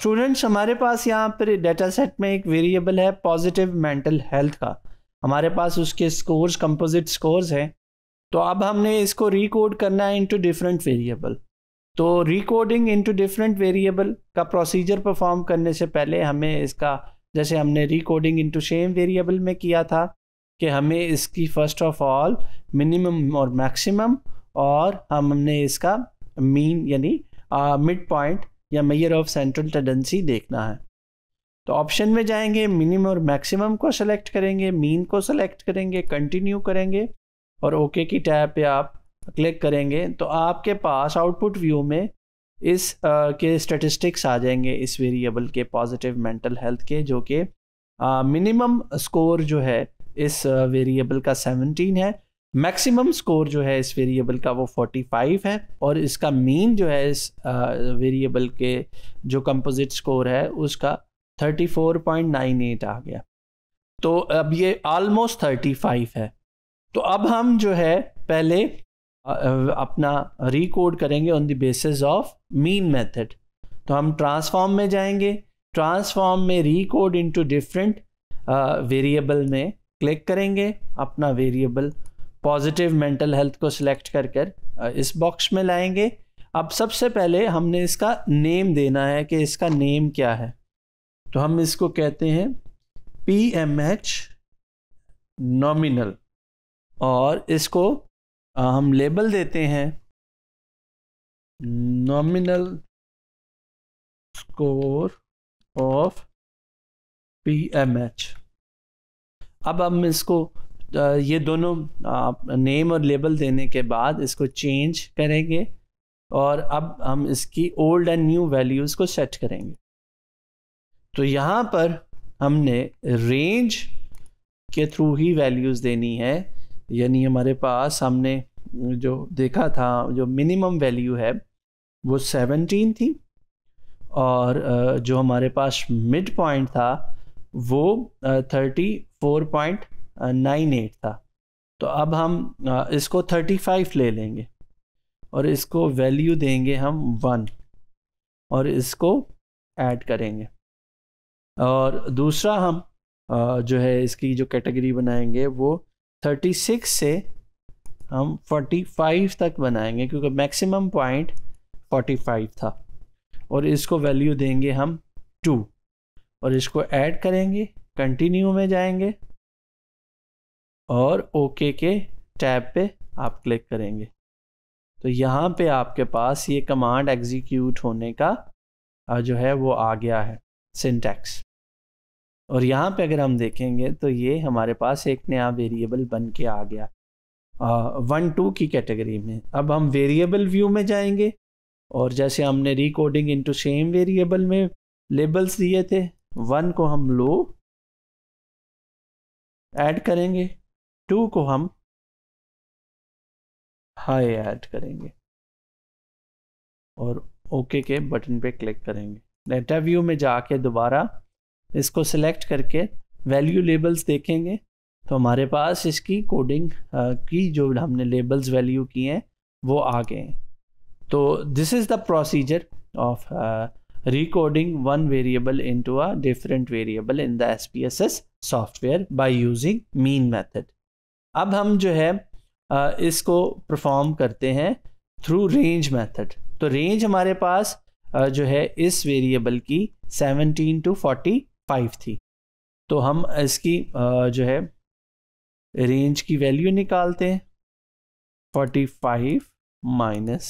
students हमारे पास यहाँ पर डेटा सेट में एक वेरिएबल है पॉजिटिव मेंटल हेल्थ का हमारे पास उसके स्कोर्स कंपोजिट स्कोर्स हैं तो अब हमने इसको रिकोड करना है इनटू डिफरेंट वेरिएबल तो रिकोडिंग इनटू डिफरेंट वेरिएबल का प्रोसीजर परफॉर्म करने से पहले हमें इसका जैसे हमने रिकोडिंग इनटू सेम वेरिएबल में किया था कि हमें इसकी फर्स्ट ऑफ ऑल मिनिमम और मैक्सिमम और हमने इसका मीन यानी मिड पॉइंट या मेयर ऑफ सेंट्रल टेंडेंसी देखना है तो ऑप्शन में जाएंगे मिनिमम और मैक्सिमम को सेलेक्ट करेंगे मीन को सेलेक्ट करेंगे कंटिन्यू करेंगे और ओके okay की टैब पे आप क्लिक करेंगे तो आपके पास आउटपुट व्यू में इस आ, के स्टेटिस्टिक्स आ जाएंगे इस वेरिएबल के पॉजिटिव मेंटल हेल्थ के जो कि मिनिमम स्कोर जो है इस वेरिएबल का 17 है मैक्सिमम स्कोर जो है इस वेरिएबल का वो 45 है और इसका मीन जो है इस वेरिएबल के जो कंपोजिट स्कोर है उसका 34.98 आ गया तो अब ये आलमोस्ट 35 है तो अब हम जो है पहले अपना रिकोड करेंगे on the basis of mean method तो हम ट्रांसफॉर्म में जाएंगे ट्रांसफॉर्म में रिकोड इनटू डिफरेंट वेरिएबल में क्लिक करेंगे अपना वेरिएबल पॉजिटिव मेंटल हेल्थ को सिलेक्ट कर कर इस बॉक्स में लाएंगे अब सबसे पहले हमने इसका नेम देना है कि इसका नेम क्या है तो हम इसको कहते हैं पी एम एच नॉमिनल और इसको हम लेबल देते हैं nominal score of P M H अब हम इसको ये दोनों नेम और लेबल देने के बाद इसको चेंज करेंगे और अब हम इसकी ओल्ड एंड न्यू वैल्यूज़ को सेट करेंगे तो यहाँ पर हमने रेंज के थ्रू ही वैल्यूज़ देनी है यानी हमारे पास हमने जो देखा था जो मिनिमम वैल्यू है वो 17 थी और जो हमारे पास मिड पॉइंट था वो thirty four point nine eight था तो अब हम इसको थर्टी फाइव ले लेंगे और इसको वैल्यू देंगे हम वन और इसको ऐड करेंगे और दूसरा हम जो है इसकी जो कैटेगरी बनाएंगे वो थर्टी सिक्स से हम फोर्टी फाइव तक बनाएंगे क्योंकि मैक्सिमम पॉइंट फोर्टी फाइव था और इसको वैल्यू देंगे हम टू और इसको ऐड करेंगे कंटिन्यू में जाएंगे और ओके के टैब पे आप क्लिक करेंगे तो यहाँ पे आपके पास ये कमांड एग्जीक्यूट होने का जो है वो आ गया है सिंटैक्स और यहाँ पे अगर हम देखेंगे तो ये हमारे पास एक नया वेरिएबल बन के आ गया वन टू की कैटेगरी में अब हम वेरिएबल व्यू में जाएंगे और जैसे हमने रिकोडिंग इनटू सेम वेरिएबल में लेबल्स दिए थे वन को हम लो ऐड करेंगे टू को हम हाई ऐड करेंगे और ओके के बटन पे क्लिक करेंगे डेटा व्यू में जाके दोबारा इसको सिलेक्ट करके वैल्यू लेबल्स देखेंगे तो हमारे पास इसकी कोडिंग की जो हमने लेबल्स वैल्यू किए हैं वो आ गए हैं तो this is the procedure of recoding one variable into a different variable in the SPSS software by using mean method अब हम जो है इसको परफॉर्म करते हैं थ्रू रेंज मेथड तो रेंज हमारे पास जो है इस वेरिएबल की 17 टू 45 थी तो हम इसकी जो है रेंज की वैल्यू निकालते हैं 45 माइनस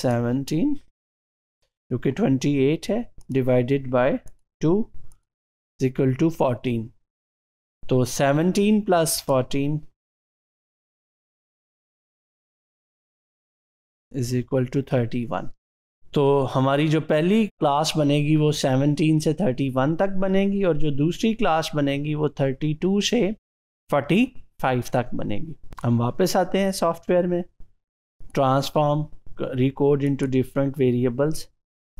सेवनटीन क्योंकि ट्वेंटी है डिवाइडेड बाय 2 इक्वल टू 14 तो seventeen plus fourteen is equal to thirty one तो हमारी जो पहली क्लास बनेगी वो सेवनटीन से थर्टी वन तक बनेगी और जो दूसरी क्लास बनेगी वो थर्टी टू से फोर्टी फाइव तक बनेगी हम वापस आते हैं सॉफ्टवेयर में transform record into different variables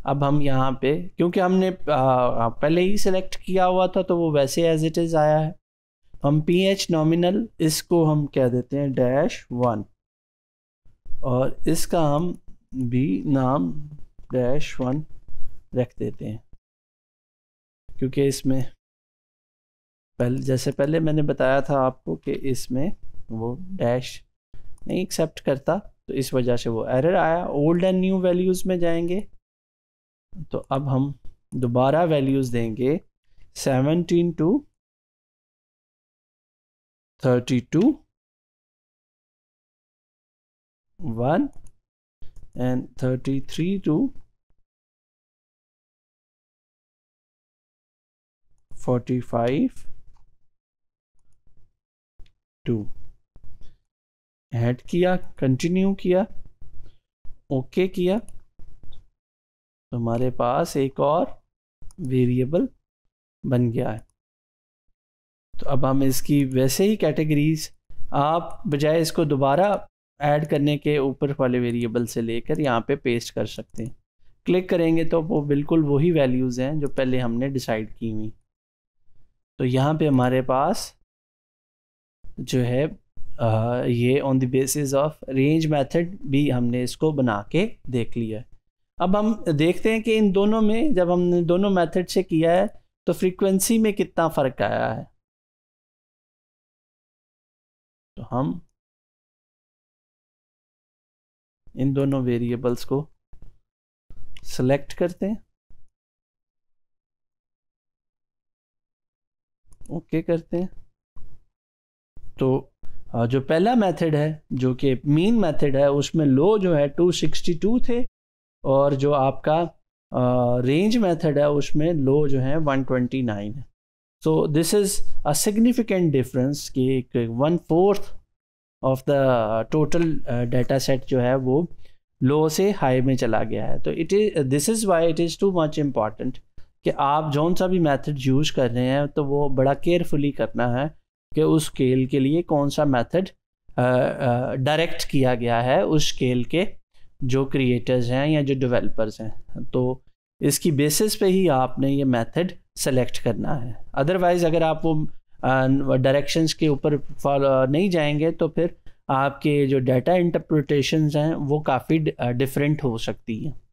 अब हम यहाँ पे क्योंकि हमने आ, पहले ही सिलेक्ट किया हुआ था तो वो वैसे एज इट इज़ आया है हम पी एच नॉमिनल इसको हम कह देते हैं डैश वन और इसका हम भी नाम डैश वन रख देते हैं क्योंकि इसमें पहले जैसे पहले मैंने बताया था आपको कि इसमें वो डैश नहीं एक्सेप्ट करता तो इस वजह से वो एरर आया ओल्ड एंड न्यू वैल्यूज़ में जाएंगे तो अब हम दोबारा वैल्यूज़ देंगे seventeen to 32 1 and 33 to 45 2 add किया कंटिन्यू किया ओके okay किया तो हमारे पास एक और वेरिएबल बन गया है तो अब हम इसकी वैसे ही कैटेगरीज आप बजाय इसको दोबारा ऐड करने के ऊपर वाले वेरिएबल से लेकर यहाँ पे पेस्ट कर सकते हैं क्लिक करेंगे तो वो बिल्कुल वही वैल्यूज़ हैं जो पहले हमने डिसाइड की हुई तो यहाँ पे हमारे पास जो है आ, ये on the basis of range method भी हमने इसको बना के देख लिया है अब हम देखते हैं कि इन दोनों में जब हमने दोनों मेथड से किया है तो फ्रीक्वेंसी में कितना फ़र्क आया है तो हम इन दोनों वेरिएबल्स को सेलेक्ट करते हैं ओके okay करते हैं तो जो पहला मेथड है जो कि मेन मेथड है उसमें लो जो है 262 थे और जो आपका रेंज मेथड है उसमें लो जो है 129 है so this is a significant difference कि one fourth of the total data set जो है वो लो से हाई में चला गया है तो it is this is why it is too much important कि आप जौन सा भी मैथड यूज़ कर रहे हैं तो वो बड़ा केयरफुली करना है कि उस स्केल के लिए कौन सा मैथड डायरेक्ट uh, uh, किया गया है उस स्केल के जो क्रिएटर्स हैं या जो डिवेलपर्स हैं तो इसकी बेसिस पे ही आपने ये मेथड सेलेक्ट करना है अदरवाइज़ अगर आप वो डायरेक्शंस के ऊपर फॉलो नहीं जाएंगे तो फिर आपके जो डाटा इंटरप्रटेशंस हैं वो काफ़ी डिफरेंट हो सकती हैं